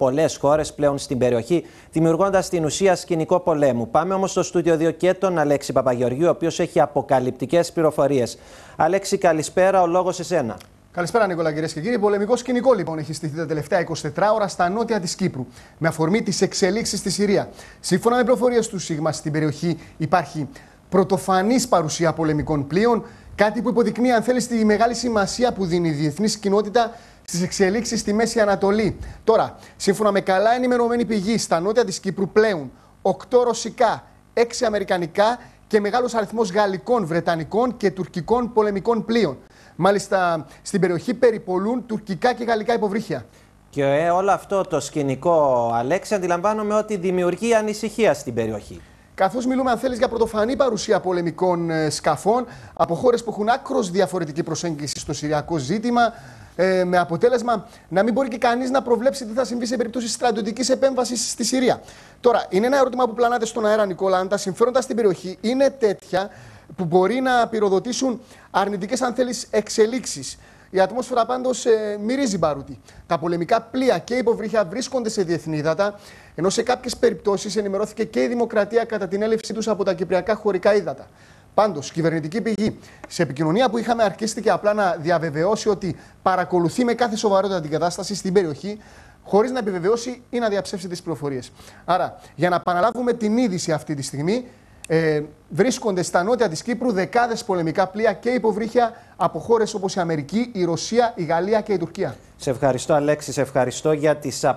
πολλές χώρες πλέον στην περιοχή, δημιουργώντας την ουσία σκηνικό πολέμου. Πάμε όμως στο στούντιο 2 και τον Αλέξη Παπαγεωργίου, ο οποίος έχει αποκαλυπτικές πληροφορίες. Αλέξη, καλησπέρα, ο λόγος σένα. Καλησπέρα, Νικόλα, κυρίες και κύριοι. Πολεμικό σκηνικό λοιπόν έχει στηθεί τα τελευταία 24 ώρα στα νότια της Κύπρου, με αφορμή τις εξελίξεις στη Συρία. Σύμφωνα με πληροφορίες του ΣΥΓΜΑ, στην περιοχή υπάρχει πρωτοφανής παρουσία πολεμικών πλοίων, κάτι που υποδεικνύει, αν θέλεις, τη μεγάλη σημασία που δίνει η διεθνής κοινότητα στις εξελίξεις στη Μέση Ανατολή. Τώρα, σύμφωνα με καλά ενημερωμένη πηγή, στα νότια της Κύπρου πλέουν 8 ρωσικά, 6 αμερικανικά και μεγάλος αριθμός γαλλικών, βρετανικών και τουρκικών πολεμικών πλοίων. Μάλιστα, στην περιοχή περιπολούν τουρκικά και γαλλικά υποβρύχια. Και ε, όλο αυτό το σκηνικό, Αλέξη, αντιλαμβάνομαι ότι δημιουργεί ανησυχία στην περιοχή. Καθώς μιλούμε, αν θέλεις, για πρωτοφανή παρουσία πολεμικών ε, σκαφών από χώρες που έχουν άκρος διαφορετική προσέγγιση στο συριακό ζήτημα, ε, με αποτέλεσμα να μην μπορεί και κανείς να προβλέψει τι θα συμβεί σε περίπτωση στρατιωτικής επέμβασης στη Συρία. Τώρα, είναι ένα ερώτημα που πλανάται στον αέρα, Νικόλα, αν τα συμφέροντα στην περιοχή είναι τέτοια που μπορεί να πυροδοτήσουν αρνητικές, αν θέλεις, εξελίξεις. Η ατμόσφαιρα πάντως ε, μυρίζει μπαρούτι. Τα πολεμικά πλοία και υποβρύχια βρίσκονται σε διεθνή ύδατα, ενώ σε κάποιες περιπτώσεις ενημερώθηκε και η Δημοκρατία κατά την έλευση τους από τα κυπριακά χωρικά ύδατα. Πάντως, κυβερνητική πηγή σε επικοινωνία που είχαμε αρκέστηκε απλά να διαβεβαιώσει ότι παρακολουθεί με κάθε σοβαρότητα την κατάσταση στην περιοχή, χωρίς να επιβεβαιώσει ή να διαψεύσει τις πληροφορίες. Άρα, για να παραλάβουμε την είδηση αυτή τη στιγμή, ε, βρίσκονται στα νότια της Κύπρου δεκάδες πολεμικά πλοία και υποβρύχια από χώρες όπως η Αμερική, η Ρωσία, η Γαλλία και η Τουρκία. Σε ευχαριστώ, Αλέξη, σε ευχαριστώ για τις